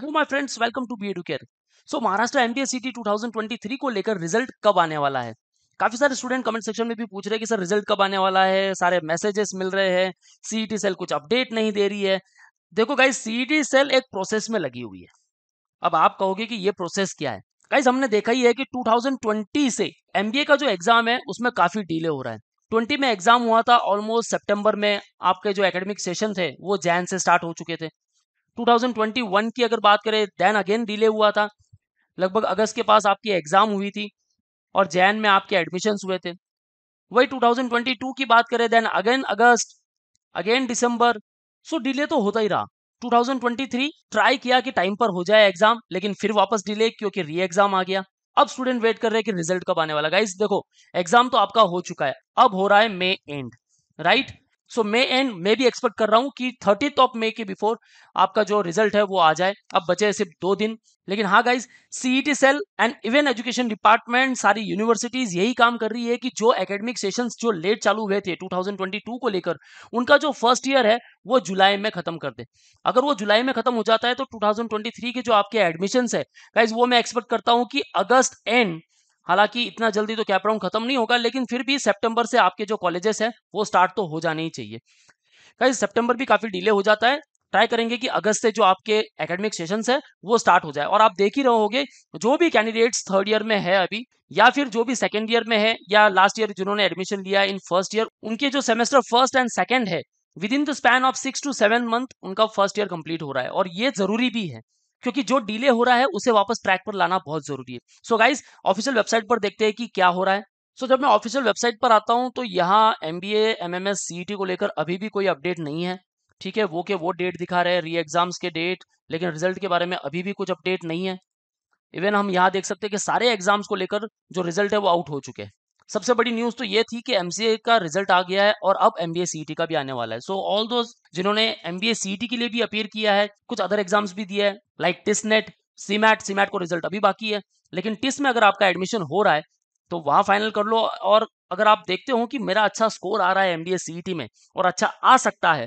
hello my friends welcome to B Educare so Maharashtra M MPS CT 2023 को लेकर result कब आने वाला है काफी सारे स्टूडेंट कमेंट सेक्शन में भी पूछ रहे हैं कि सर रिजल्ट कब आने वाला है सारे मैसेजेस मिल रहे हैं सीईटी सेल e कुछ अपडेट नहीं दे रही है देखो गाइज सीईटी सेल एक प्रोसेस में लगी हुई है अब आप कहोगे कि ये प्रोसेस क्या है गाइज हमने देखा ही है कि टू से एम का जो एग्जाम है उसमें काफी डिले हो रहा है 20 में एग्जाम हुआ था ऑलमोस्ट सितंबर में आपके जो एकेडमिक सेशन थे वो जैन से स्टार्ट हो चुके थे 2021 की अगर बात करें देन अगेन डिले हुआ था लगभग अगस्त के पास आपकी एग्जाम हुई थी और जैन में आपके एडमिशन हुए थे वही 2022 की बात करें then again August again December so delay तो होता ही रहा 2023 ट्राई किया कि टाइम पर हो जाए एग्जाम लेकिन फिर वापस डिले क्योंकि री एग्जाम आ गया अब स्टूडेंट वेट कर रहे हैं कि रिजल्ट कब आने वाला गाइस देखो एग्जाम तो आपका हो चुका है अब हो रहा है May end right so May end मैं भी एक्सपेक्ट कर रहा हूँ कि थर्टी ऑफ मे के बिफोर आपका जो रिजल्ट है वो आ जाए अब बचे सिर्फ दो दिन लेकिन हाँ guys CET cell and even education department सारी यूनिवर्सिटीज यही काम कर रही है कि जो एकेडमिक सेशंस जो लेट चालू हुए थे 2022 को लेकर उनका जो फर्स्ट ईयर है वो जुलाई में खत्म कर दे अगर वो जुलाई में खत्म हो जाता है तो 2023 के जो आपके एडमिशन है गाइज वो मैं एक्सपेक्ट करता हूँ कि अगस्त एंड हालांकि इतना जल्दी तो कैप राउंड खत्म नहीं होगा लेकिन फिर भी सेप्टेम्बर से आपके जो कॉलेजेस हैं वो स्टार्ट तो हो जाने ही चाहिए कहीं सेप्टेम्बर भी काफी डिले हो जाता है ट्राई करेंगे कि अगस्त से जो आपके एकेडमिक सेशंस है वो स्टार्ट हो जाए और आप देख ही रहोगे जो भी कैंडिडेट्स थर्ड ईयर में है अभी या फिर जो भी सेकेंड ईयर में है या लास्ट ईयर जिन्होंने एडमिशन लिया इन फर्स्ट ईयर उनके जो सेमेस्टर फर्स्ट एंड सेकेंड है within the span of six to seven month उनका फर्स्ट ईयर कंप्लीट हो रहा है और ये जरूरी भी है क्योंकि जो डिले हो रहा है उसे वापस ट्रैक पर लाना बहुत जरूरी है सो गाइज ऑफिशियल वेबसाइट पर देखते हैं कि क्या हो रहा है सो so, जब मैं ऑफिशियल वेबसाइट पर आता हूं तो यहाँ एम बी एमएमएस सीईटी को लेकर अभी भी कोई अपडेट नहीं है ठीक है वो के वो डेट दिखा रहे हैं री एग्जाम्स के डेट लेकिन रिजल्ट के बारे में अभी भी कुछ अपडेट नहीं है इवन हम यहाँ देख सकते हैं कि सारे एग्जाम्स को लेकर जो रिजल्ट है वो आउट हो चुके हैं सबसे बड़ी न्यूज तो ये थी कि एमसीए का रिजल्ट आ गया है और अब एमबीए सीईटी का भी आने वाला है सो ऑल दो जिन्होंने एमबीए सीईटी के लिए भी अपीयर किया है कुछ अदर एग्जाम्स भी दिए है लाइक टिस्नेट सीमैट सीमैट को रिजल्ट अभी बाकी है लेकिन टिस में अगर आपका एडमिशन हो रहा है तो वहां फाइनल कर लो और अगर आप देखते हो कि मेरा अच्छा स्कोर आ रहा है एमबीए सीईटी में और अच्छा आ सकता है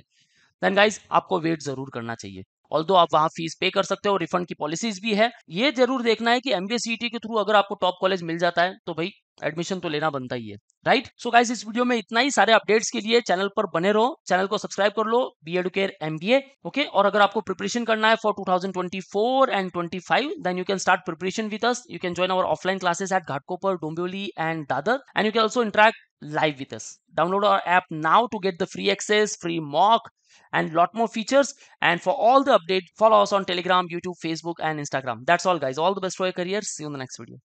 देन गाइज आपको वेट जरूर करना चाहिए ऑल आप वहाँ फीस पे कर सकते हो रिफंड की पॉलिसीज भी है ये जरूर देखना है कि एमबीए सीईटी के थ्रू अगर आपको टॉप कॉलेज मिल जाता है तो भाई एडमिशन तो लेना बनता ही है राइट सो गाइज इस वीडियो में इतना ही सारे अपडेट्स के लिए चैनल पर बने रहो चैनल को सब्सक्राइब कर लो B Educare be okay और अगर आपको प्रिपरेशन करना है for 2024 and twenty then you can start preparation with us you can join our offline classes at Ghatkopar Dombivli and Dadar and you can also interact live with us download our app now to get the free access free mock and lot more features and for all the update follow us on Telegram YouTube Facebook and Instagram that's all guys all the best for career see in the next video